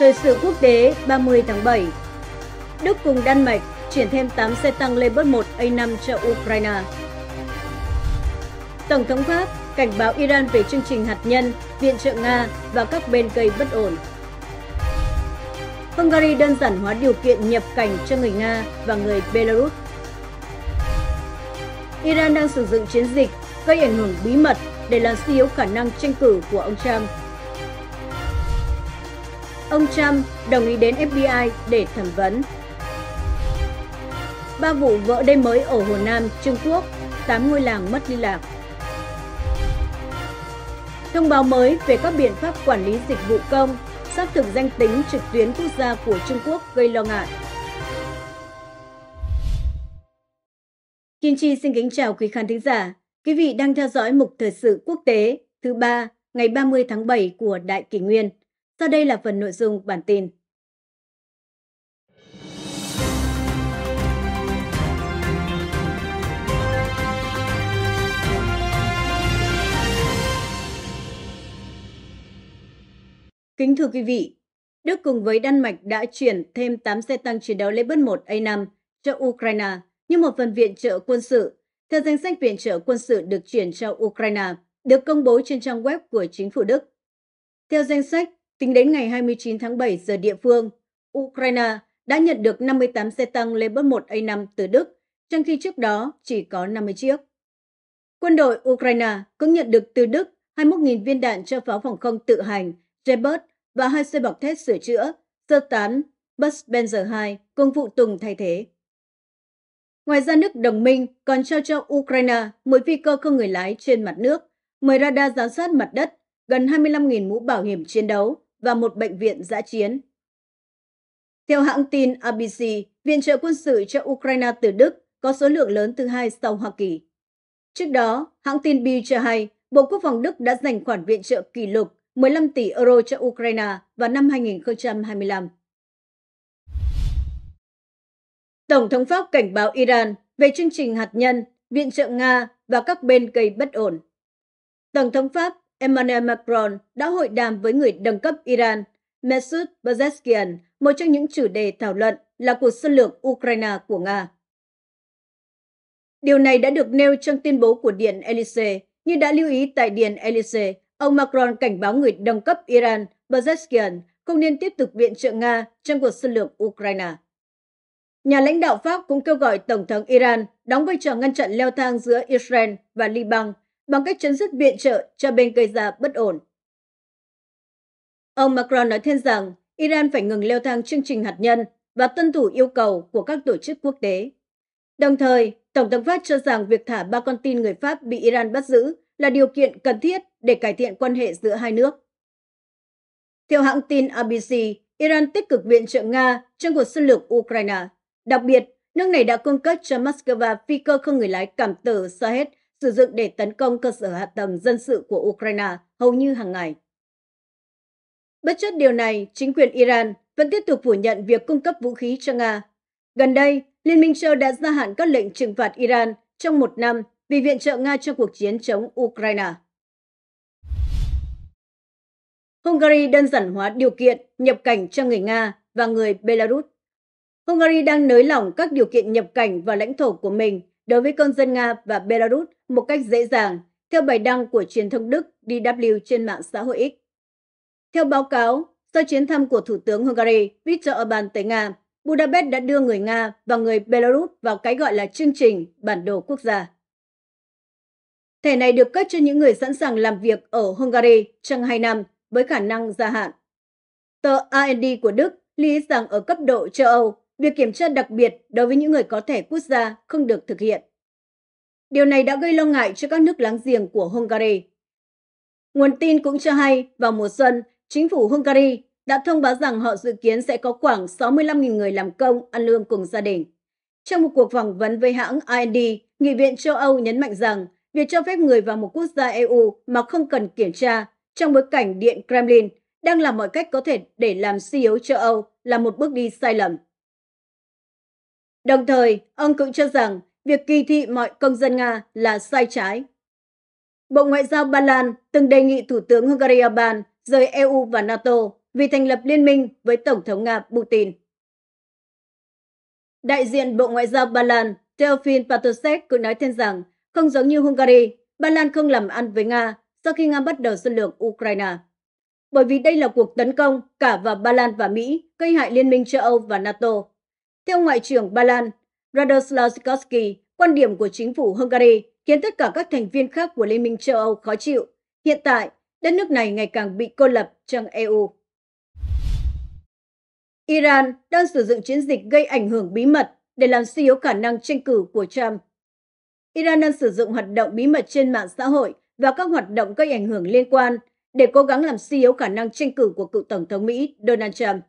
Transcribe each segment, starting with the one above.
Thời sự quốc tế 30 tháng 7 Đức cùng Đan Mạch chuyển thêm 8 xe tăng Leopard 1 A5 cho Ukraine. Tổng thống Pháp cảnh báo Iran về chương trình hạt nhân, viện trợ Nga và các bên gây bất ổn. Hungary đơn giản hóa điều kiện nhập cảnh cho người Nga và người Belarus. Iran đang sử dụng chiến dịch gây ảnh hưởng bí mật để làm suy yếu khả năng tranh cử của ông Trump ông Trump đồng ý đến FBI để thẩm vấn. Ba vụ vỡ đêm mới ở Hồ Nam, Trung Quốc, 8 ngôi làng mất liên lạc. Thông báo mới về các biện pháp quản lý dịch vụ công, xác thực danh tính trực tuyến quốc gia của Trung Quốc gây lo ngại. Kim Chi xin kính chào quý khán thính giả. Quý vị đang theo dõi mục thời sự quốc tế thứ ba ngày 30 tháng 7 của Đại Kỷ Nguyên. Sau đây là phần nội dung bản tin. Kính thưa quý vị, Đức cùng với Đan Mạch đã chuyển thêm 8 xe tăng chiến đấu Leopard 1 A5 cho Ukraine như một phần viện trợ quân sự, theo danh sách viện trợ quân sự được chuyển cho Ukraine, được công bố trên trang web của chính phủ Đức. Theo danh sách, Tính đến ngày 29 tháng 7 giờ địa phương, Ukraine đã nhận được 58 xe tăng Leopard 1A5 từ Đức, trong khi trước đó chỉ có 50 chiếc. Quân đội Ukraine cũng nhận được từ Đức 21.000 viên đạn cho pháo phòng không tự hành Jebert và hai xe bọc thép sửa chữa, sơ tán Bus Benzer 2 cùng phụ tùng thay thế. Ngoài ra, nước đồng minh còn trao cho Ukraine 10 phi cơ không người lái trên mặt nước, 10 radar giám sát mặt đất, gần 25.000 mũ bảo hiểm chiến đấu, và một bệnh viện giã chiến. Theo hãng tin ABC, viện trợ quân sự cho Ukraine từ Đức có số lượng lớn thứ hai sau Hoa Kỳ. Trước đó, hãng tin Bill cho hay Bộ Quốc phòng Đức đã dành khoản viện trợ kỷ lục 15 tỷ euro cho Ukraine vào năm 2025. Tổng thống Pháp cảnh báo Iran về chương trình hạt nhân, viện trợ Nga và các bên gây bất ổn. Tổng thống Pháp Emmanuel Macron đã hội đàm với người đồng cấp Iran, Mesut Bazeskian, một trong những chủ đề thảo luận là cuộc xâm lược Ukraine của Nga. Điều này đã được nêu trong tuyên bố của Điện Elise, như đã lưu ý tại Điện Elise, ông Macron cảnh báo người đồng cấp Iran Bazeskian không nên tiếp tục viện trợ Nga trong cuộc xâm lược Ukraine. Nhà lãnh đạo Pháp cũng kêu gọi Tổng thống Iran đóng vai trò ngăn chặn leo thang giữa Israel và Liban bằng cách chấm dứt viện trợ cho bên gây ra bất ổn. Ông Macron nói thêm rằng Iran phải ngừng leo thang chương trình hạt nhân và tuân thủ yêu cầu của các tổ chức quốc tế. Đồng thời, Tổng thống Pháp cho rằng việc thả ba con tin người Pháp bị Iran bắt giữ là điều kiện cần thiết để cải thiện quan hệ giữa hai nước. Theo hãng tin ABC, Iran tích cực viện trợ Nga trong cuộc xâm lược Ukraine. Đặc biệt, nước này đã cung cấp cho Moscow phi cơ không người lái cảm tử Shahed sử dụng để tấn công cơ sở hạ tầng dân sự của Ukraine hầu như hàng ngày. Bất chấp điều này, chính quyền Iran vẫn tiếp tục phủ nhận việc cung cấp vũ khí cho Nga. Gần đây, Liên minh châu đã gia hạn các lệnh trừng phạt Iran trong một năm vì viện trợ Nga cho cuộc chiến chống Ukraine. Hungary đơn giản hóa điều kiện nhập cảnh cho người Nga và người Belarus. Hungary đang nới lỏng các điều kiện nhập cảnh vào lãnh thổ của mình đối với công dân Nga và Belarus một cách dễ dàng, theo bài đăng của truyền thông Đức DW trên mạng xã hội X. Theo báo cáo, sau chuyến thăm của Thủ tướng Hungary Viktor Orbán tới Nga, Budapest đã đưa người Nga và người Belarus vào cái gọi là chương trình bản đồ quốc gia. Thẻ này được cấp cho những người sẵn sàng làm việc ở Hungary trong 2 năm với khả năng gia hạn. Tờ AND của Đức lý rằng ở cấp độ châu Âu, việc kiểm tra đặc biệt đối với những người có thẻ quốc gia không được thực hiện. Điều này đã gây lo ngại cho các nước láng giềng của Hungary. Nguồn tin cũng cho hay, vào mùa xuân, chính phủ Hungary đã thông báo rằng họ dự kiến sẽ có khoảng 65.000 người làm công, ăn lương cùng gia đình. Trong một cuộc phỏng vấn với hãng IND, Nghị viện châu Âu nhấn mạnh rằng việc cho phép người vào một quốc gia EU mà không cần kiểm tra trong bối cảnh Điện Kremlin đang làm mọi cách có thể để làm suy yếu châu Âu là một bước đi sai lầm. Đồng thời, ông cũng cho rằng việc kỳ thị mọi công dân Nga là sai trái. Bộ Ngoại giao Ba Lan từng đề nghị Thủ tướng Hungary Orbán rời EU và NATO vì thành lập liên minh với Tổng thống Nga Putin. Đại diện Bộ Ngoại giao Ba Lan Teofin Patosek cũng nói thêm rằng không giống như Hungary, Ba Lan không làm ăn với Nga sau khi Nga bắt đầu xâm lược Ukraine. Bởi vì đây là cuộc tấn công cả vào Ba Lan và Mỹ gây hại Liên minh châu Âu và NATO. Theo Ngoại trưởng Ba Lan Radoslav Sikorsky, quan điểm của chính phủ Hungary khiến tất cả các thành viên khác của Liên minh châu Âu khó chịu. Hiện tại, đất nước này ngày càng bị cô lập trong EU. Iran đang sử dụng chiến dịch gây ảnh hưởng bí mật để làm suy yếu khả năng tranh cử của Trump. Iran đang sử dụng hoạt động bí mật trên mạng xã hội và các hoạt động gây ảnh hưởng liên quan để cố gắng làm suy yếu khả năng tranh cử của cựu Tổng thống Mỹ Donald Trump.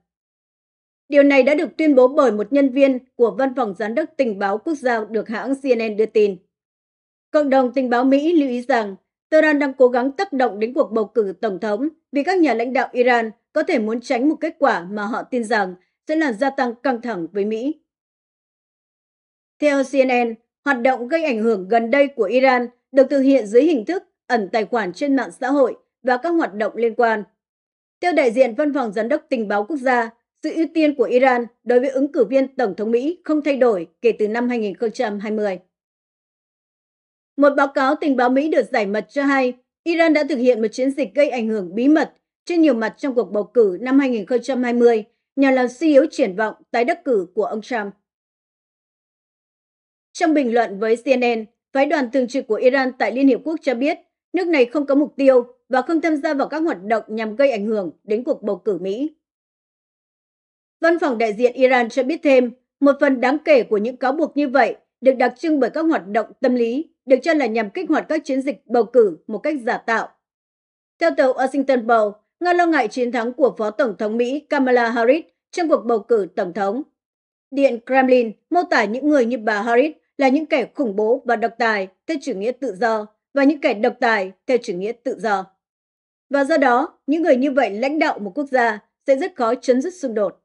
Điều này đã được tuyên bố bởi một nhân viên của Văn phòng Giám đốc Tình báo Quốc gia được hãng CNN đưa tin. Cộng đồng tình báo Mỹ lưu ý rằng Tehran đang cố gắng tác động đến cuộc bầu cử tổng thống vì các nhà lãnh đạo Iran có thể muốn tránh một kết quả mà họ tin rằng sẽ làm gia tăng căng thẳng với Mỹ. Theo CNN, hoạt động gây ảnh hưởng gần đây của Iran được thực hiện dưới hình thức ẩn tài khoản trên mạng xã hội và các hoạt động liên quan. Theo đại diện Văn phòng Giám đốc Tình báo Quốc gia, sự ưu tiên của Iran đối với ứng cử viên Tổng thống Mỹ không thay đổi kể từ năm 2020. Một báo cáo tình báo Mỹ được giải mật cho hay Iran đã thực hiện một chiến dịch gây ảnh hưởng bí mật trên nhiều mặt trong cuộc bầu cử năm 2020 nhằm làm suy yếu e triển vọng tái đắc cử của ông Trump. Trong bình luận với CNN, phái đoàn thường trực của Iran tại Liên Hiệp Quốc cho biết nước này không có mục tiêu và không tham gia vào các hoạt động nhằm gây ảnh hưởng đến cuộc bầu cử Mỹ. Văn phòng đại diện Iran cho biết thêm, một phần đáng kể của những cáo buộc như vậy được đặc trưng bởi các hoạt động tâm lý, được cho là nhằm kích hoạt các chiến dịch bầu cử một cách giả tạo. Theo tờ Washington Post, Nga lo ngại chiến thắng của Phó Tổng thống Mỹ Kamala Harris trong cuộc bầu cử Tổng thống. Điện Kremlin mô tả những người như bà Harris là những kẻ khủng bố và độc tài theo chủ nghĩa tự do và những kẻ độc tài theo chủ nghĩa tự do. Và do đó, những người như vậy lãnh đạo một quốc gia sẽ rất khó chấn dứt xung đột.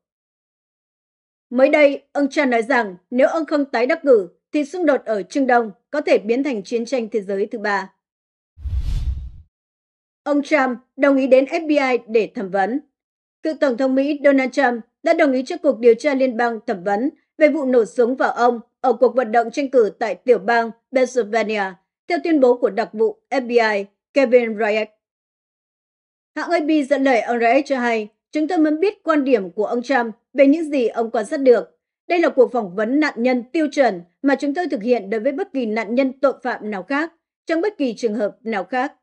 Mới đây, ông Trump nói rằng nếu ông không tái đắc cử thì xung đột ở Trung Đông có thể biến thành chiến tranh thế giới thứ ba. Ông Trump đồng ý đến FBI để thẩm vấn. Cựu Tổng thống Mỹ Donald Trump đã đồng ý cho cuộc điều tra liên bang thẩm vấn về vụ nổ súng vào ông ở cuộc vận động tranh cử tại tiểu bang Pennsylvania, theo tuyên bố của đặc vụ FBI Kevin Reich. Hãng AP dẫn lời ông Reich cho hay chúng tôi muốn biết quan điểm của ông Trump về những gì ông quan sát được. Đây là cuộc phỏng vấn nạn nhân tiêu chuẩn mà chúng tôi thực hiện đối với bất kỳ nạn nhân tội phạm nào khác, trong bất kỳ trường hợp nào khác.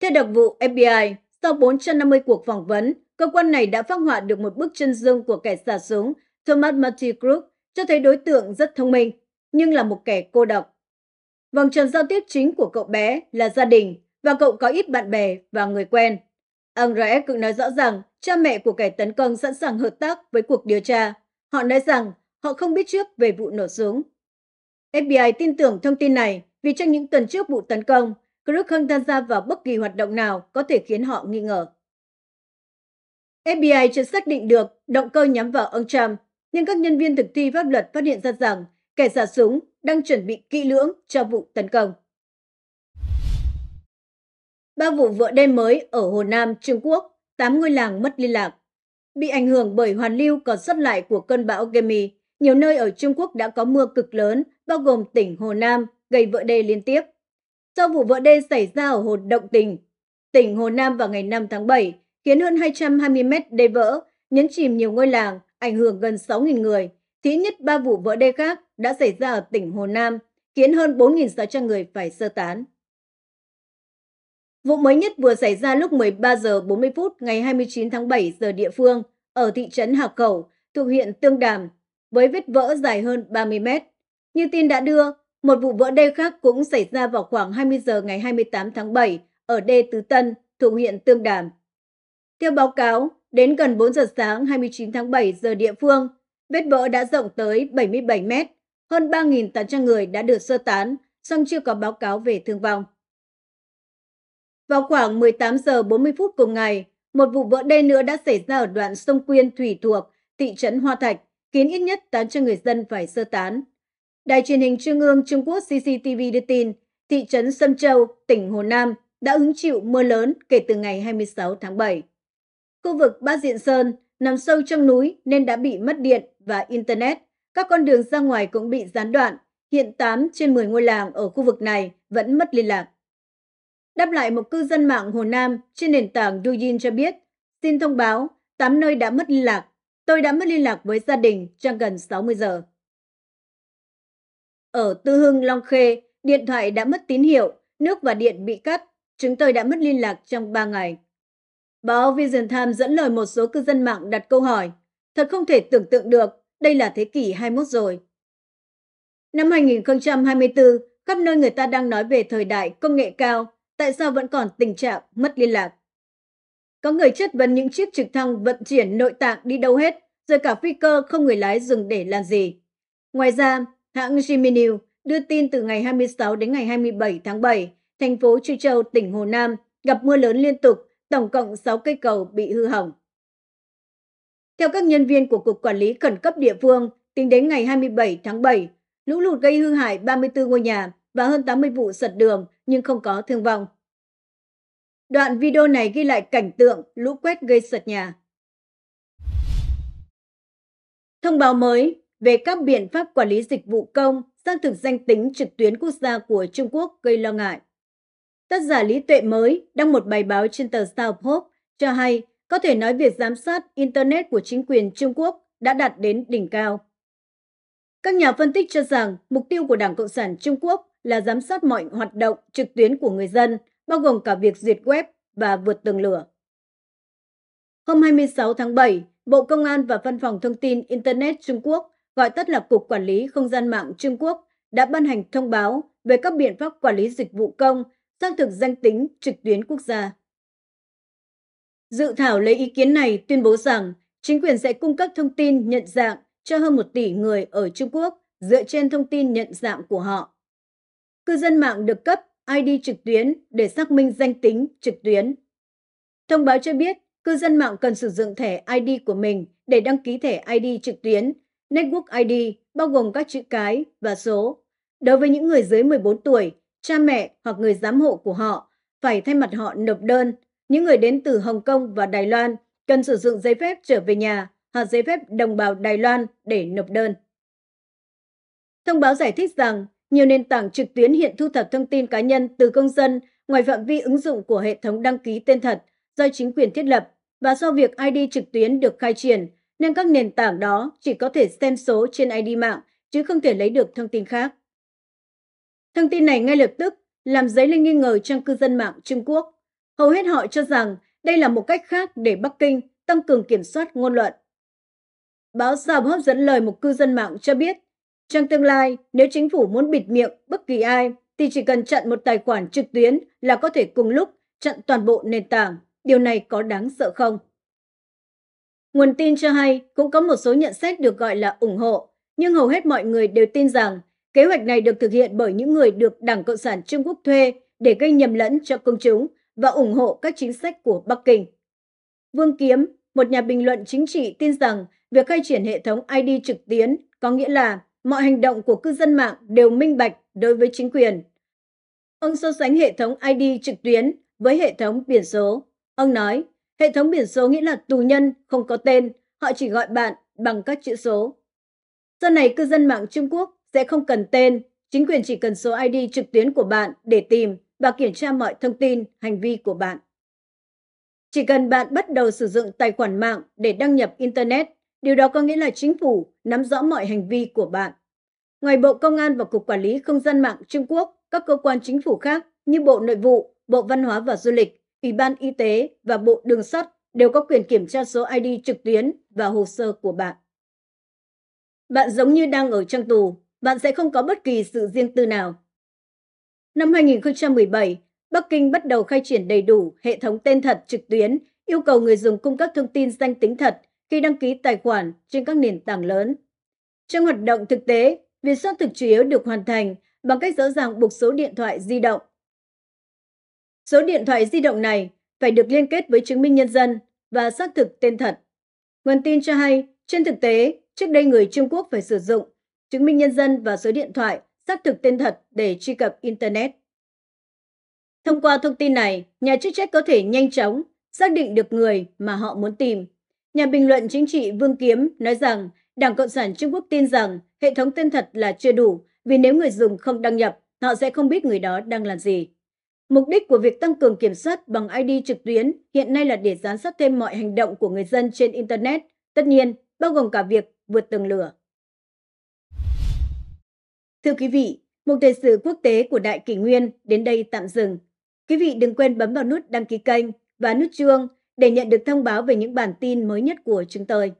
Theo đặc vụ FBI, sau 450 cuộc phỏng vấn, cơ quan này đã phát họa được một bức chân dung của kẻ xả súng Thomas Marty Crook, cho thấy đối tượng rất thông minh, nhưng là một kẻ cô độc. Vòng tròn giao tiếp chính của cậu bé là gia đình và cậu có ít bạn bè và người quen. Ông Rẽ cũng nói rõ rằng cha mẹ của kẻ tấn công sẵn sàng hợp tác với cuộc điều tra. Họ nói rằng họ không biết trước về vụ nổ súng. FBI tin tưởng thông tin này vì trong những tuần trước vụ tấn công, Crook không tham gia vào bất kỳ hoạt động nào có thể khiến họ nghi ngờ. FBI chưa xác định được động cơ nhắm vào ông Trump, nhưng các nhân viên thực thi pháp luật phát hiện ra rằng kẻ giả súng đang chuẩn bị kỹ lưỡng cho vụ tấn công. Ba vụ vỡ đê mới ở Hồ Nam, Trung Quốc, 8 ngôi làng mất liên lạc. Bị ảnh hưởng bởi hoàn lưu còn sót lại của cơn bão Gemi, nhiều nơi ở Trung Quốc đã có mưa cực lớn, bao gồm tỉnh Hồ Nam, gây vỡ đê liên tiếp. Sau vụ vỡ đê xảy ra ở Hồ Động Tình, tỉnh Hồ Nam vào ngày 5 tháng 7, khiến hơn 220 mét đê vỡ, nhấn chìm nhiều ngôi làng, ảnh hưởng gần 6.000 người. Thí nhất ba vụ vỡ đê khác đã xảy ra ở tỉnh Hồ Nam, khiến hơn 4.600 người phải sơ tán. Vụ mới nhất vừa xảy ra lúc 13 giờ 40 phút ngày 29 tháng 7 giờ địa phương ở thị trấn Hà Khẩu, thuộc huyện Tương Đàm, với vết vỡ dài hơn 30 mét. Như tin đã đưa, một vụ vỡ đê khác cũng xảy ra vào khoảng 20 giờ ngày 28 tháng 7 ở đê Tứ Tân, thuộc huyện Tương Đàm. Theo báo cáo, đến gần 4 giờ sáng 29 tháng 7 giờ địa phương, vết vỡ đã rộng tới 77 mét, hơn 3.800 người đã được sơ tán, song chưa có báo cáo về thương vong. Vào khoảng 18 giờ 40 phút cùng ngày, một vụ vỡ đê nữa đã xảy ra ở đoạn sông Quyên Thủy thuộc, thị trấn Hoa Thạch, khiến ít nhất 800 người dân phải sơ tán. Đài truyền hình Trung ương Trung Quốc CCTV đưa tin, thị trấn Sâm Châu, tỉnh Hồ Nam đã hứng chịu mưa lớn kể từ ngày 26 tháng 7. Khu vực Bát Diện Sơn nằm sâu trong núi nên đã bị mất điện và Internet. Các con đường ra ngoài cũng bị gián đoạn. Hiện 8 trên 10 ngôi làng ở khu vực này vẫn mất liên lạc. Đáp lại một cư dân mạng Hồ Nam trên nền tảng Douyin cho biết, xin thông báo, 8 nơi đã mất liên lạc. Tôi đã mất liên lạc với gia đình trong gần 60 giờ. Ở Tư Hưng, Long Khê, điện thoại đã mất tín hiệu, nước và điện bị cắt. Chúng tôi đã mất liên lạc trong 3 ngày. Báo Vision Times dẫn lời một số cư dân mạng đặt câu hỏi. Thật không thể tưởng tượng được, đây là thế kỷ 21 rồi. Năm 2024, khắp nơi người ta đang nói về thời đại công nghệ cao, tại sao vẫn còn tình trạng mất liên lạc? Có người chất vấn những chiếc trực thăng vận chuyển nội tạng đi đâu hết, rồi cả phi cơ không người lái dừng để làm gì. Ngoài ra, hãng Jimmy News đưa tin từ ngày 26 đến ngày 27 tháng 7, thành phố Chu Châu, tỉnh Hồ Nam gặp mưa lớn liên tục, tổng cộng 6 cây cầu bị hư hỏng. Theo các nhân viên của Cục Quản lý Khẩn cấp địa phương, tính đến ngày 27 tháng 7, lũ lụt gây hư hại 34 ngôi nhà, và hơn 80 vụ sật đường nhưng không có thương vong. Đoạn video này ghi lại cảnh tượng lũ quét gây sật nhà. Thông báo mới về các biện pháp quản lý dịch vụ công xác thực danh tính trực tuyến quốc gia của Trung Quốc gây lo ngại. Tác giả Lý Tuệ mới đăng một bài báo trên tờ South Hope cho hay có thể nói việc giám sát Internet của chính quyền Trung Quốc đã đạt đến đỉnh cao. Các nhà phân tích cho rằng mục tiêu của Đảng Cộng sản Trung Quốc là giám sát mọi hoạt động trực tuyến của người dân, bao gồm cả việc duyệt web và vượt tường lửa. Hôm 26 tháng 7, Bộ Công an và Văn phòng Thông tin Internet Trung Quốc, gọi tắt là Cục Quản lý Không gian mạng Trung Quốc, đã ban hành thông báo về các biện pháp quản lý dịch vụ công, xác thực danh tính trực tuyến quốc gia. Dự thảo lấy ý kiến này tuyên bố rằng chính quyền sẽ cung cấp thông tin nhận dạng cho hơn một tỷ người ở Trung Quốc dựa trên thông tin nhận dạng của họ. Cư dân mạng được cấp ID trực tuyến để xác minh danh tính trực tuyến. Thông báo cho biết, cư dân mạng cần sử dụng thẻ ID của mình để đăng ký thẻ ID trực tuyến, Network ID bao gồm các chữ cái và số. Đối với những người dưới 14 tuổi, cha mẹ hoặc người giám hộ của họ phải thay mặt họ nộp đơn. Những người đến từ Hồng Kông và Đài Loan cần sử dụng giấy phép trở về nhà hoặc giấy phép đồng bào Đài Loan để nộp đơn. Thông báo giải thích rằng nhiều nền tảng trực tuyến hiện thu thập thông tin cá nhân từ công dân ngoài phạm vi ứng dụng của hệ thống đăng ký tên thật do chính quyền thiết lập và do việc ID trực tuyến được khai triển, nên các nền tảng đó chỉ có thể xem số trên ID mạng chứ không thể lấy được thông tin khác. Thông tin này ngay lập tức làm dấy lên nghi ngờ trong cư dân mạng Trung Quốc. Hầu hết họ cho rằng đây là một cách khác để Bắc Kinh tăng cường kiểm soát ngôn luận. Báo Sao hấp dẫn lời một cư dân mạng cho biết trong tương lai, nếu chính phủ muốn bịt miệng bất kỳ ai, thì chỉ cần chặn một tài khoản trực tuyến là có thể cùng lúc chặn toàn bộ nền tảng. Điều này có đáng sợ không? Nguồn tin cho hay cũng có một số nhận xét được gọi là ủng hộ, nhưng hầu hết mọi người đều tin rằng kế hoạch này được thực hiện bởi những người được Đảng Cộng sản Trung Quốc thuê để gây nhầm lẫn cho công chúng và ủng hộ các chính sách của Bắc Kinh. Vương Kiếm, một nhà bình luận chính trị tin rằng việc khai triển hệ thống ID trực tuyến có nghĩa là mọi hành động của cư dân mạng đều minh bạch đối với chính quyền. Ông so sánh hệ thống ID trực tuyến với hệ thống biển số. Ông nói, hệ thống biển số nghĩa là tù nhân, không có tên, họ chỉ gọi bạn bằng các chữ số. Sau này cư dân mạng Trung Quốc sẽ không cần tên, chính quyền chỉ cần số ID trực tuyến của bạn để tìm và kiểm tra mọi thông tin, hành vi của bạn. Chỉ cần bạn bắt đầu sử dụng tài khoản mạng để đăng nhập Internet, Điều đó có nghĩa là chính phủ nắm rõ mọi hành vi của bạn. Ngoài Bộ Công an và Cục Quản lý Không gian mạng Trung Quốc, các cơ quan chính phủ khác như Bộ Nội vụ, Bộ Văn hóa và Du lịch, Ủy ban Y tế và Bộ Đường sắt đều có quyền kiểm tra số ID trực tuyến và hồ sơ của bạn. Bạn giống như đang ở trong tù, bạn sẽ không có bất kỳ sự riêng tư nào. Năm 2017, Bắc Kinh bắt đầu khai triển đầy đủ hệ thống tên thật trực tuyến, yêu cầu người dùng cung cấp thông tin danh tính thật khi đăng ký tài khoản trên các nền tảng lớn. Trong hoạt động thực tế, việc xác thực chủ yếu được hoàn thành bằng cách rõ ràng buộc số điện thoại di động. Số điện thoại di động này phải được liên kết với chứng minh nhân dân và xác thực tên thật. Nguồn tin cho hay, trên thực tế, trước đây người Trung Quốc phải sử dụng chứng minh nhân dân và số điện thoại xác thực tên thật để truy cập Internet. Thông qua thông tin này, nhà chức trách có thể nhanh chóng xác định được người mà họ muốn tìm. Nhà bình luận chính trị Vương Kiếm nói rằng Đảng Cộng sản Trung Quốc tin rằng hệ thống tên thật là chưa đủ vì nếu người dùng không đăng nhập, họ sẽ không biết người đó đang làm gì. Mục đích của việc tăng cường kiểm soát bằng ID trực tuyến hiện nay là để giám sát thêm mọi hành động của người dân trên Internet, tất nhiên bao gồm cả việc vượt tường lửa. Thưa quý vị, mục thời sự quốc tế của Đại Kỷ Nguyên đến đây tạm dừng. Quý vị đừng quên bấm vào nút đăng ký kênh và nút chuông để nhận được thông báo về những bản tin mới nhất của chúng tôi.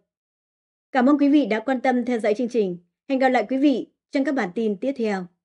Cảm ơn quý vị đã quan tâm theo dõi chương trình. Hẹn gặp lại quý vị trong các bản tin tiếp theo.